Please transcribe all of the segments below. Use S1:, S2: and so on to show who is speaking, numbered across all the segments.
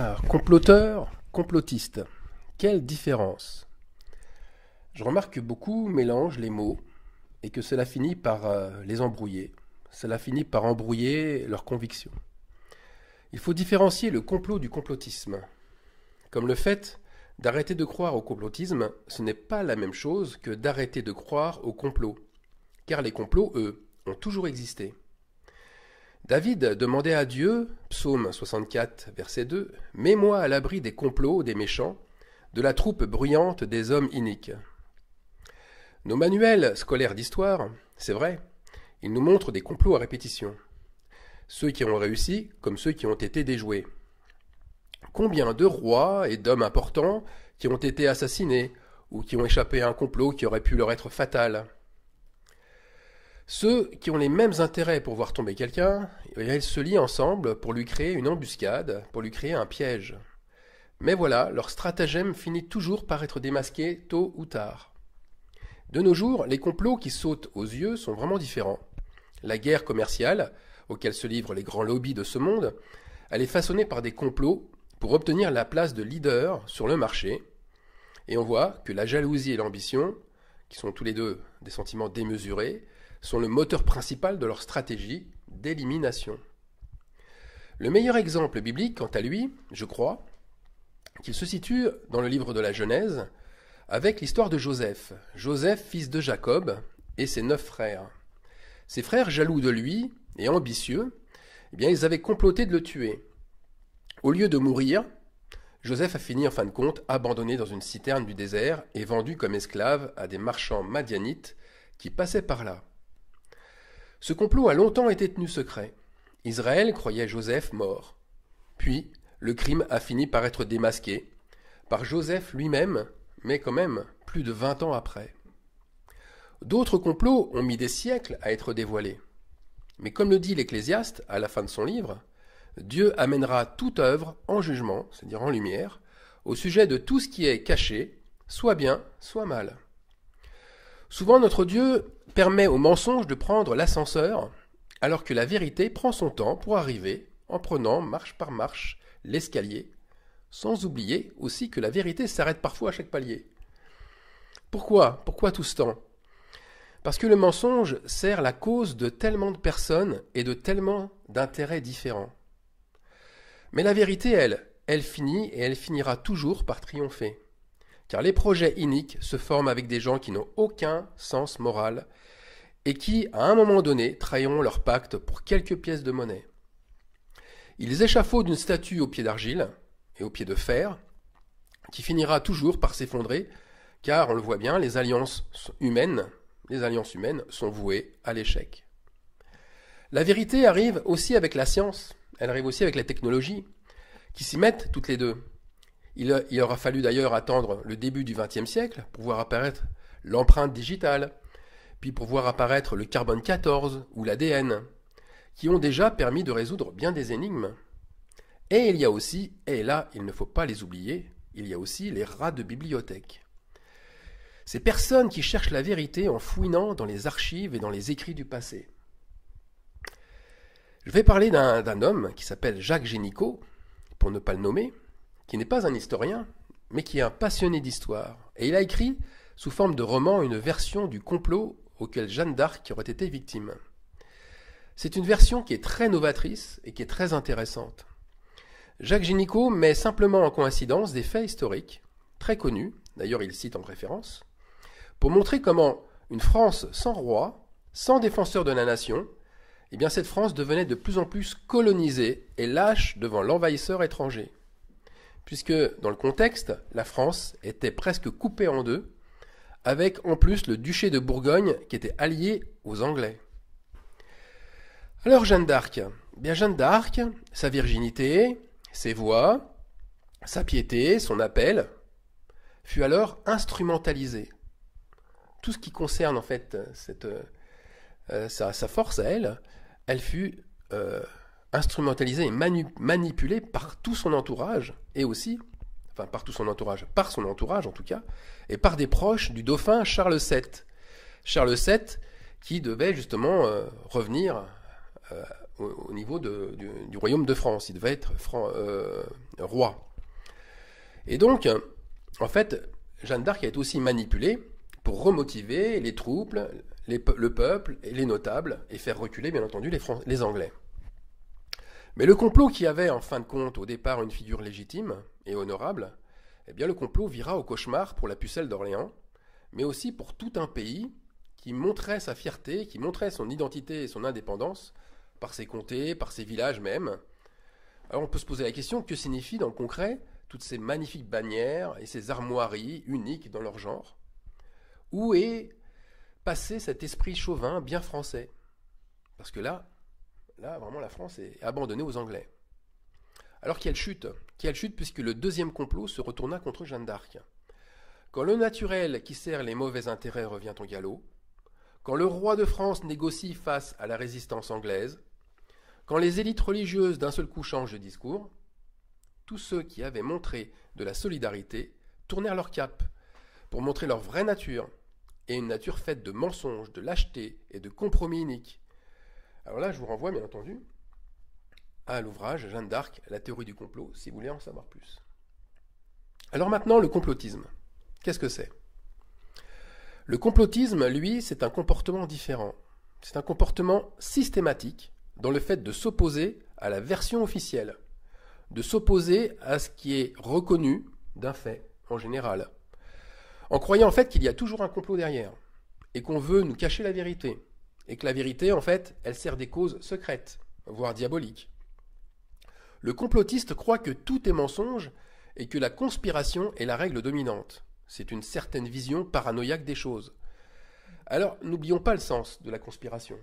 S1: Ah, comploteur, complotiste. Quelle différence Je remarque que beaucoup mélangent les mots et que cela finit par euh, les embrouiller. Cela finit par embrouiller leurs convictions. Il faut différencier le complot du complotisme. Comme le fait d'arrêter de croire au complotisme, ce n'est pas la même chose que d'arrêter de croire au complot. Car les complots, eux, ont toujours existé. David demandait à Dieu, psaume 64, verset 2, Mets-moi à l'abri des complots des méchants, de la troupe bruyante des hommes iniques. Nos manuels scolaires d'histoire, c'est vrai, ils nous montrent des complots à répétition. Ceux qui ont réussi comme ceux qui ont été déjoués. Combien de rois et d'hommes importants qui ont été assassinés ou qui ont échappé à un complot qui aurait pu leur être fatal ceux qui ont les mêmes intérêts pour voir tomber quelqu'un, ils se lient ensemble pour lui créer une embuscade, pour lui créer un piège. Mais voilà, leur stratagème finit toujours par être démasqué tôt ou tard. De nos jours, les complots qui sautent aux yeux sont vraiment différents. La guerre commerciale, auquel se livrent les grands lobbies de ce monde, elle est façonnée par des complots pour obtenir la place de leader sur le marché. Et on voit que la jalousie et l'ambition, qui sont tous les deux des sentiments démesurés, sont le moteur principal de leur stratégie d'élimination. Le meilleur exemple biblique, quant à lui, je crois, qu'il se situe dans le livre de la Genèse, avec l'histoire de Joseph, Joseph fils de Jacob, et ses neuf frères. Ses frères, jaloux de lui et ambitieux, eh bien, ils avaient comploté de le tuer. Au lieu de mourir, Joseph a fini en fin de compte abandonné dans une citerne du désert et vendu comme esclave à des marchands madianites qui passaient par là. Ce complot a longtemps été tenu secret. Israël croyait Joseph mort. Puis, le crime a fini par être démasqué par Joseph lui-même, mais quand même plus de vingt ans après. D'autres complots ont mis des siècles à être dévoilés. Mais comme le dit l'Ecclésiaste à la fin de son livre, Dieu amènera toute œuvre en jugement, c'est-à-dire en lumière, au sujet de tout ce qui est caché, soit bien, soit mal. Souvent notre Dieu permet au mensonge de prendre l'ascenseur, alors que la vérité prend son temps pour arriver en prenant marche par marche l'escalier, sans oublier aussi que la vérité s'arrête parfois à chaque palier. Pourquoi Pourquoi tout ce temps Parce que le mensonge sert la cause de tellement de personnes et de tellement d'intérêts différents. Mais la vérité, elle, elle finit et elle finira toujours par triompher. Car les projets iniques se forment avec des gens qui n'ont aucun sens moral et qui, à un moment donné, trahiront leur pacte pour quelques pièces de monnaie. Ils échafaudent une statue au pied d'argile et au pied de fer, qui finira toujours par s'effondrer, car on le voit bien, les alliances humaines, les alliances humaines sont vouées à l'échec. La vérité arrive aussi avec la science, elle arrive aussi avec la technologie, qui s'y mettent toutes les deux. il aura fallu d'ailleurs attendre le début du XXe siècle pour voir apparaître l'empreinte digitale, puis pour voir apparaître le carbone 14 ou l'ADN, qui ont déjà permis de résoudre bien des énigmes. Et il y a aussi, et là il ne faut pas les oublier, il y a aussi les rats de bibliothèque. Ces personnes qui cherchent la vérité en fouinant dans les archives et dans les écrits du passé. Je vais parler d'un homme qui s'appelle Jacques Génicaud, pour ne pas le nommer, qui n'est pas un historien, mais qui est un passionné d'histoire. Et il a écrit, sous forme de roman, une version du complot auquel Jeanne d'Arc aurait été victime. C'est une version qui est très novatrice et qui est très intéressante. Jacques Génicaud met simplement en coïncidence des faits historiques, très connus, d'ailleurs il cite en préférence, pour montrer comment une France sans roi, sans défenseur de la nation, eh bien cette France devenait de plus en plus colonisée et lâche devant l'envahisseur étranger. Puisque, dans le contexte, la France était presque coupée en deux avec en plus le duché de Bourgogne qui était allié aux Anglais. Alors Jeanne d'Arc, eh bien Jeanne d'Arc, sa virginité, ses voix, sa piété, son appel, fut alors instrumentalisée. Tout ce qui concerne en fait euh, euh, sa, force à elle, elle fut euh, instrumentalisée et manipulée par tout son entourage et aussi par tout son entourage, par son entourage en tout cas, et par des proches du dauphin Charles VII. Charles VII qui devait justement euh, revenir euh, au, niveau du, royaume de France. Il devait être euh, roi. Et donc, en fait, Jeanne d'Arc a été aussi manipulée pour remotiver les troupes, le peuple et les notables, et faire reculer, bien entendu, les Anglais. Mais le complot qui avait, en fin de compte, au départ une figure légitime, et honorable, eh bien le complot vira au cauchemar pour la pucelle d'Orléans, mais aussi pour tout un pays qui montrait sa fierté, qui montrait son identité et son indépendance par ses comtés, par ses villages même. Alors on peut se poser la question, que signifie dans le concret toutes ces magnifiques bannières et ces armoiries uniques dans leur genre Où est passé cet esprit chauvin bien français Parce que là, là vraiment la France est abandonnée aux Anglais. Alors qu'elle chute, qu'elle chute puisque le deuxième complot se retourna contre Jeanne d'Arc. Quand le naturel qui sert les mauvais intérêts revient au galop, quand le roi de France négocie face à la résistance anglaise, quand les élites religieuses d'un seul coup changent de discours, tous ceux qui avaient montré de la solidarité tournèrent leur cap pour montrer leur vraie nature, et une nature faite de mensonges, de lâcheté et de compromis iniques. Alors là, je vous renvoie bien entendu à l'ouvrage Jeanne d'Arc, la théorie du complot, si vous voulez en savoir plus. Alors maintenant, le complotisme. Qu'est-ce que c'est Le complotisme, lui, c'est un comportement différent. C'est un comportement systématique dans le fait de s'opposer à la version officielle, de s'opposer à ce qui est reconnu d'un fait en général, en croyant en fait qu'il y a toujours un complot derrière, et qu'on veut nous cacher la vérité, et que la vérité, en fait, elle sert des causes secrètes, voire diaboliques le complotiste croit que tout est mensonge et que la conspiration est la règle dominante. C'est une certaine vision paranoïaque des choses. Alors, n'oublions pas le sens de la conspiration,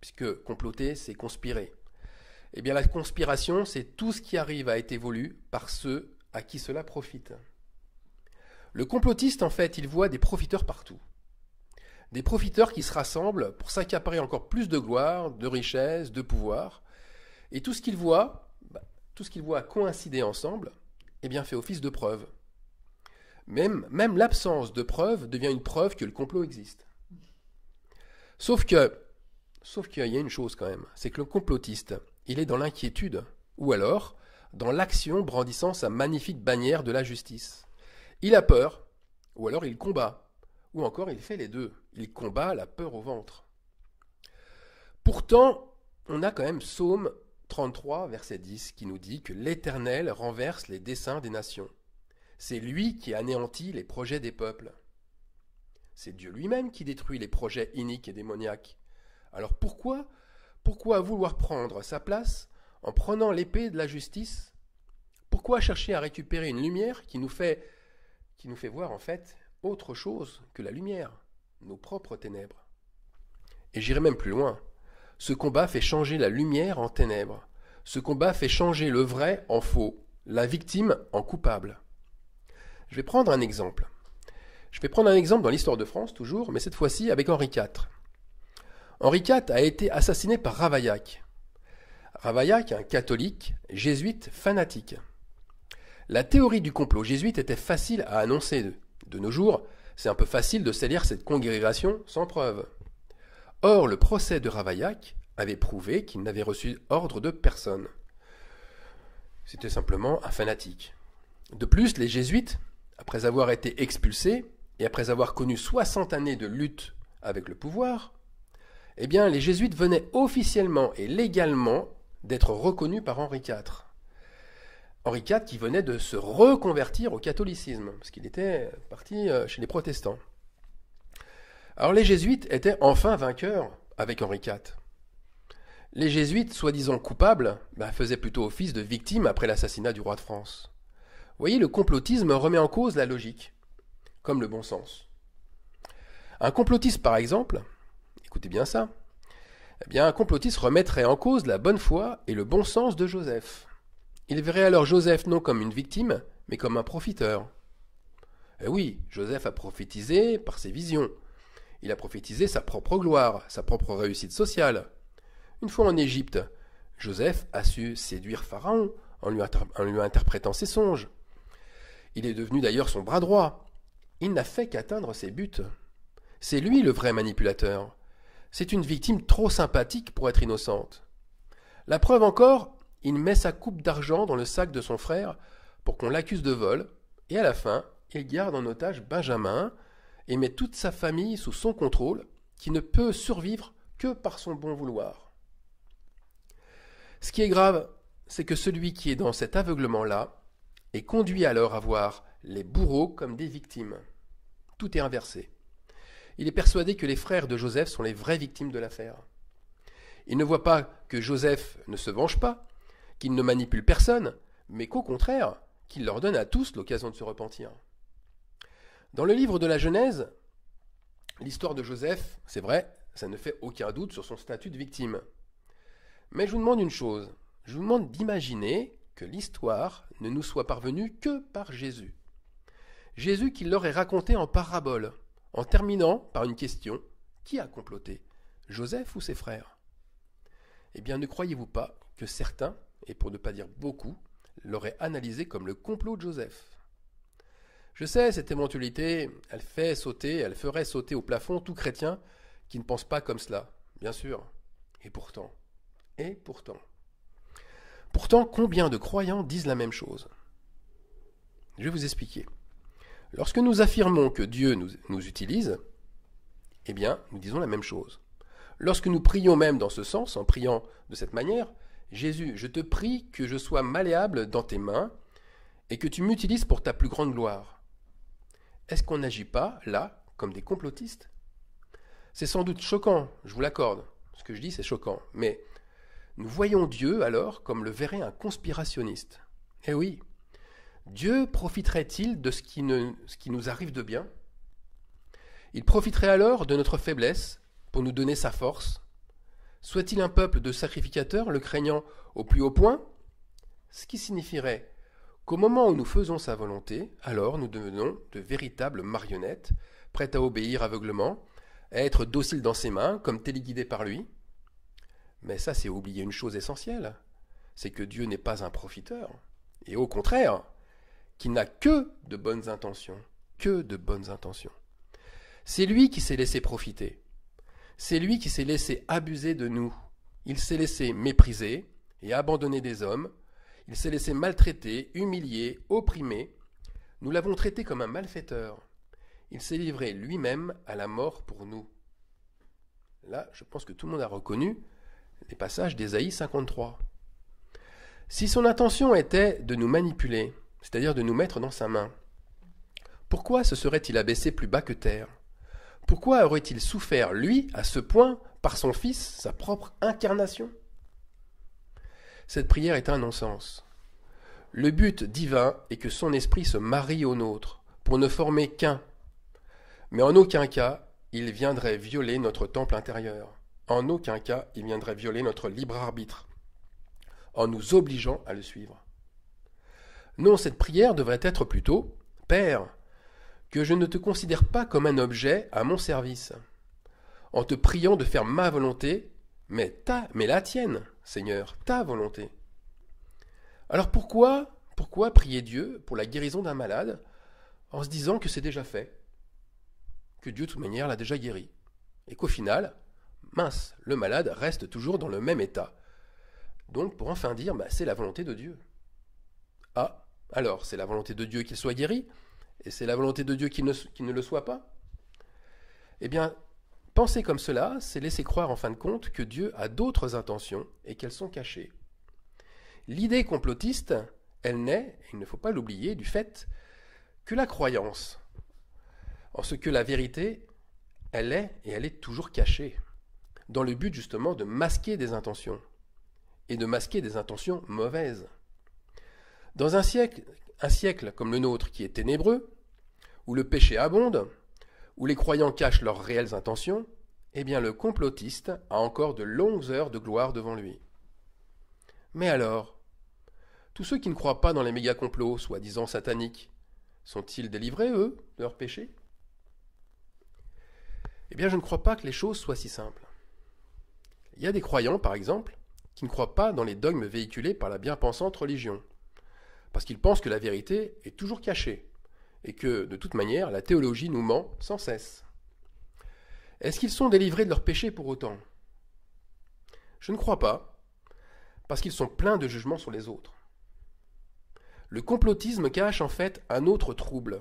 S1: puisque comploter, c'est conspirer. Eh bien, la conspiration, c'est tout ce qui arrive à être évolué par ceux à qui cela profite. Le complotiste, en fait, il voit des profiteurs partout. Des profiteurs qui se rassemblent pour s'accaparer encore plus de gloire, de richesse, de pouvoir. Et tout ce qu'il voit, bah, tout ce qu'il voit coïncider ensemble, eh bien, fait office de preuve. Même, même l'absence de preuve devient une preuve que le complot existe. Sauf que, sauf qu'il y a une chose quand même, c'est que le complotiste, il est dans l'inquiétude, ou alors dans l'action brandissant sa magnifique bannière de la justice. Il a peur, ou alors il combat, ou encore il fait les deux. Il combat la peur au ventre. Pourtant, on a quand même Psaume 33, verset 10, qui nous dit que l'Éternel renverse les desseins des nations. C'est lui qui anéantit les projets des peuples. C'est Dieu lui-même qui détruit les projets iniques et démoniaques. Alors pourquoi Pourquoi vouloir prendre sa place en prenant l'épée de la justice Pourquoi chercher à récupérer une lumière qui nous fait qui nous fait voir en fait autre chose que la lumière, nos propres ténèbres Et j'irai même plus loin. Ce combat fait changer la lumière en ténèbres. Ce combat fait changer le vrai en faux, la victime en coupable. Je vais prendre un exemple. Je vais prendre un exemple dans l'histoire de France toujours, mais cette fois-ci avec Henri IV. Henri IV a été assassiné par Ravaillac. Ravaillac, un catholique, jésuite, fanatique. La théorie du complot jésuite était facile à annoncer. De nos jours, c'est un peu facile de salir cette congrégation sans preuve. Or, le procès de Ravaillac avait prouvé qu'il n'avait reçu ordre de personne. C'était simplement un fanatique. De plus, les jésuites, après avoir été expulsés et après avoir connu 60 années de lutte avec le pouvoir, eh bien, les jésuites venaient officiellement et légalement d'être reconnus par Henri IV. Henri IV qui venait de se reconvertir au catholicisme, parce qu'il était parti euh, chez les protestants. Alors les jésuites étaient enfin vainqueurs avec Henri IV. Les jésuites, soi-disant coupables, bah, faisaient plutôt office de victimes après l'assassinat du roi de France. Vous voyez, le complotisme remet en cause la logique, comme le bon sens. Un complotiste, par exemple, écoutez bien ça, eh bien, un complotiste remettrait en cause la bonne foi et le bon sens de Joseph. Il verrait alors Joseph non comme une victime, mais comme un profiteur. Eh oui, Joseph a prophétisé par ses visions, il a prophétisé sa propre gloire, sa propre réussite sociale. Une fois en Égypte, Joseph a su séduire Pharaon en lui, en lui interprétant ses songes. Il est devenu d'ailleurs son bras droit. Il n'a fait qu'atteindre ses buts. C'est lui le vrai manipulateur. C'est une victime trop sympathique pour être innocente. La preuve encore, il met sa coupe d'argent dans le sac de son frère pour qu'on l'accuse de vol, et à la fin, il garde en otage Benjamin, et met toute sa famille sous son contrôle, qui ne peut survivre que par son bon vouloir. Ce qui est grave, c'est que celui qui est dans cet aveuglement-là est conduit alors à voir les bourreaux comme des victimes. Tout est inversé. Il est persuadé que les frères de Joseph sont les vraies victimes de l'affaire. Il ne voit pas que Joseph ne se venge pas, qu'il ne manipule personne, mais qu'au contraire, qu'il leur donne à tous l'occasion de se repentir. Dans le livre de la Genèse, l'histoire de Joseph, c'est vrai, ça ne fait aucun doute sur son statut de victime. Mais je vous demande une chose, je vous demande d'imaginer que l'histoire ne nous soit parvenue que par Jésus. Jésus qui l'aurait raconté en parabole, en terminant par une question qui a comploté Joseph ou ses frères Eh bien, ne croyez-vous pas que certains, et pour ne pas dire beaucoup, l'auraient analysé comme le complot de Joseph je sais, cette éventualité, elle fait sauter, elle ferait sauter au plafond tout chrétien qui ne pense pas comme cela, bien sûr. Et pourtant, et pourtant. Pourtant, combien de croyants disent la même chose Je vais vous expliquer. Lorsque nous affirmons que Dieu nous, utilise, eh bien, nous disons la même chose. Lorsque nous prions même dans ce sens, en priant de cette manière, Jésus, je te prie que je sois malléable dans tes mains et que tu m'utilises pour ta plus grande gloire. Est-ce qu'on n'agit pas, là, comme des complotistes C'est sans doute choquant, je vous l'accorde. Ce que je dis, c'est choquant. Mais nous voyons Dieu alors comme le verrait un conspirationniste. Eh oui, Dieu profiterait-il de ce qui, ce qui nous arrive de bien Il profiterait alors de notre faiblesse pour nous donner sa force Soit-il un peuple de sacrificateurs le craignant au plus haut point Ce qui signifierait qu'au moment où nous faisons sa volonté, alors nous devenons de véritables marionnettes, prêtes à obéir aveuglement, à être dociles dans ses mains, comme téléguidés par lui. Mais ça, c'est oublier une chose essentielle, c'est que Dieu n'est pas un profiteur, et au contraire, qu'il n'a que de bonnes intentions, que de bonnes intentions. C'est lui qui s'est laissé profiter, c'est lui qui s'est laissé abuser de nous, il s'est laissé mépriser et abandonner des hommes, il s'est laissé maltraiter, humilier, opprimer. Nous l'avons traité comme un malfaiteur. Il s'est livré lui-même à la mort pour nous. Là, je pense que tout le monde a reconnu les passages d'Ésaïe 53. Si son intention était de nous manipuler, c'est-à-dire de nous mettre dans sa main, pourquoi se serait-il abaissé plus bas que terre Pourquoi aurait-il souffert, lui, à ce point, par son Fils, sa propre incarnation cette prière est un non-sens. Le but divin est que son esprit se marie au nôtre, pour ne former qu'un. Mais en aucun cas, il viendrait violer notre temple intérieur. En aucun cas, il viendrait violer notre libre arbitre, en nous obligeant à le suivre. Non, cette prière devrait être plutôt Père, que je ne te considère pas comme un objet à mon service. En te priant de faire ma volonté, mais, ta, mais la tienne, Seigneur, ta volonté. Alors pourquoi, pourquoi prier Dieu pour la guérison d'un malade en se disant que c'est déjà fait, que Dieu de toute manière l'a déjà guéri, et qu'au final, mince, le malade reste toujours dans le même état. Donc pour enfin dire, bah, c'est la volonté de Dieu. Ah, alors c'est la volonté de Dieu qu'il soit guéri, et c'est la volonté de Dieu qu'il ne, ne le soit pas Eh bien, Penser comme cela, c'est laisser croire en fin de compte que Dieu a d'autres intentions et qu'elles sont cachées. L'idée complotiste, elle naît, il ne faut pas l'oublier, du fait que la croyance en ce que la vérité, elle est et elle est toujours cachée, dans le but justement de masquer des intentions, et de masquer des intentions mauvaises. Dans un siècle, un siècle comme le nôtre qui est ténébreux, où le péché abonde, où les croyants cachent leurs réelles intentions, eh bien le complotiste a encore de longues heures de gloire devant lui. Mais alors Tous ceux qui ne croient pas dans les méga-complots, soi-disant sataniques, sont-ils délivrés, eux, de leurs péchés Eh bien, je ne crois pas que les choses soient si simples. Il y a des croyants, par exemple, qui ne croient pas dans les dogmes véhiculés par la bien-pensante religion, parce qu'ils pensent que la vérité est toujours cachée, et que, de toute manière, la théologie nous ment sans cesse. Est-ce qu'ils sont délivrés de leurs péchés pour autant Je ne crois pas, parce qu'ils sont pleins de jugements sur les autres. Le complotisme cache en fait un autre trouble,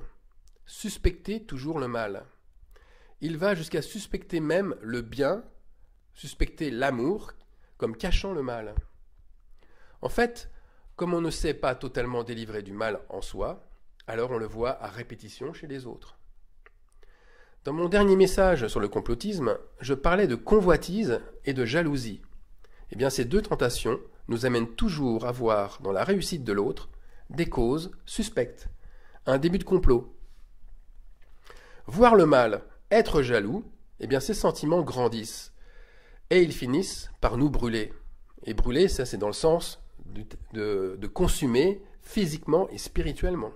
S1: suspecter toujours le mal. Il va jusqu'à suspecter même le bien, suspecter l'amour, comme cachant le mal. En fait, comme on ne sait pas totalement délivré du mal en soi, alors on le voit à répétition chez les autres. Dans mon dernier message sur le complotisme, je parlais de convoitise et de jalousie. Eh bien, ces deux tentations nous amènent toujours à voir dans la réussite de l'autre des causes suspectes, un début de complot. Voir le mal, être jaloux, eh bien, ces sentiments grandissent et ils finissent par nous brûler. Et brûler, ça, c'est dans le sens de, de, de consumer physiquement et spirituellement.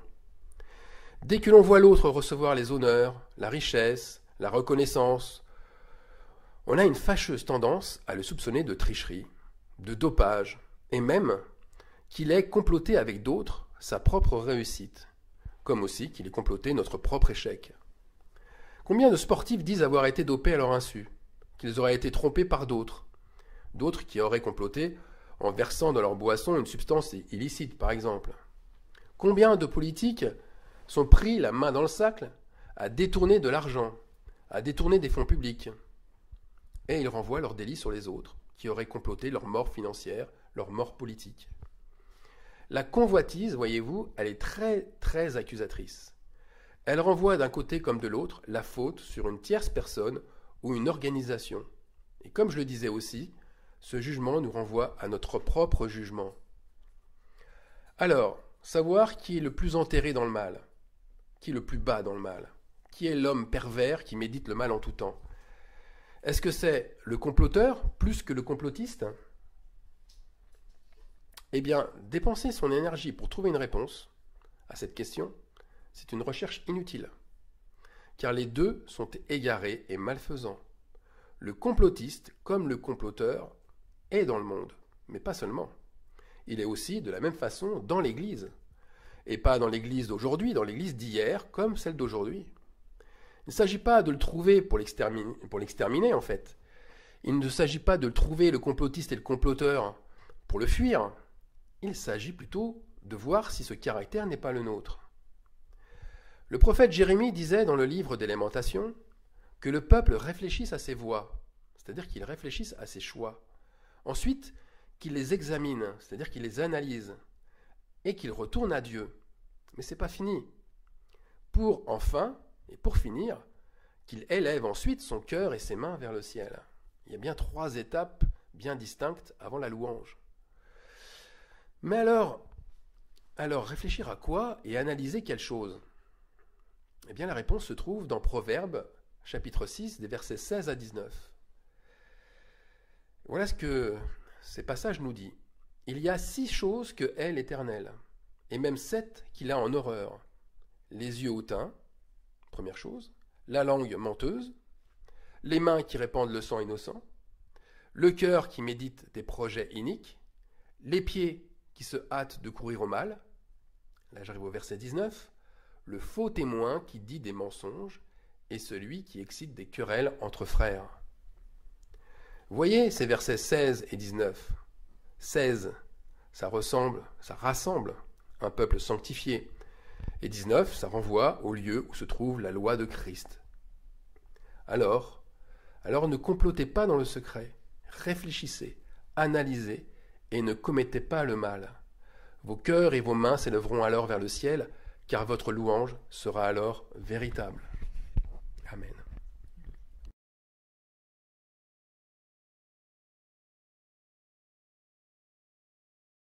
S1: Dès que l'on voit l'autre recevoir les honneurs, la richesse, la reconnaissance, on a une fâcheuse tendance à le soupçonner de tricherie, de dopage, et même qu'il ait comploté avec d'autres sa propre réussite, comme aussi qu'il ait comploté notre propre échec. Combien de sportifs disent avoir été dopés à leur insu, qu'ils auraient été trompés par d'autres, d'autres qui auraient comploté en versant dans leur boisson une substance illicite, par exemple. Combien de politiques sont pris la main dans le sac à détourner de l'argent, à détourner des fonds publics. Et ils renvoient leur délit sur les autres, qui auraient comploté leur mort financière, leur mort politique. La convoitise, voyez-vous, elle est très très accusatrice. Elle renvoie d'un côté comme de l'autre la faute sur une tierce personne ou une organisation. Et comme je le disais aussi, ce jugement nous renvoie à notre propre jugement. Alors, savoir qui est le plus enterré dans le mal. Qui le plus bas dans le mal Qui est l'homme pervers qui médite le mal en tout temps Est-ce que c'est le comploteur plus que le complotiste Eh bien, dépenser son énergie pour trouver une réponse à cette question, c'est une recherche inutile. Car les deux sont égarés et malfaisants. Le complotiste, comme le comploteur, est dans le monde, mais pas seulement. Il est aussi, de la même façon, dans l'Église et pas dans l'Église d'aujourd'hui, dans l'Église d'hier, comme celle d'aujourd'hui. Il ne s'agit pas de le trouver pour l'exterminer, en fait. Il ne s'agit pas de le trouver le complotiste et le comploteur pour le fuir. Il s'agit plutôt de voir si ce caractère n'est pas le nôtre. Le prophète Jérémie disait dans le livre d'élémentation que le peuple réfléchisse à ses voies, c'est-à-dire qu'il réfléchisse à ses choix. Ensuite, qu'il les examine, c'est-à-dire qu'il les analyse et qu'il retourne à Dieu. Mais c'est pas fini. Pour enfin, et pour finir, qu'il élève ensuite son cœur et ses mains vers le ciel. Il y a bien trois étapes bien distinctes avant la louange. Mais alors, alors réfléchir à quoi et analyser quelle chose Eh bien la réponse se trouve dans Proverbes chapitre 6 des versets 16 à 19. Voilà ce que ces passages nous disent. Il y a six choses que hait l'Éternel, et même sept qu'il a en horreur. Les yeux hautains, première chose, la langue menteuse, les mains qui répandent le sang innocent, le cœur qui médite des projets iniques, les pieds qui se hâtent de courir au mal, là j'arrive au verset 19, le faux témoin qui dit des mensonges, et celui qui excite des querelles entre frères. Voyez ces versets 16 et 19. 16. Ça ressemble, ça rassemble un peuple sanctifié. Et 19, ça renvoie au lieu où se trouve la loi de Christ. Alors, alors ne complotez pas dans le secret, réfléchissez, analysez, et ne commettez pas le mal. Vos cœurs et vos mains s'élèveront alors vers le ciel, car votre louange sera alors véritable. Amen.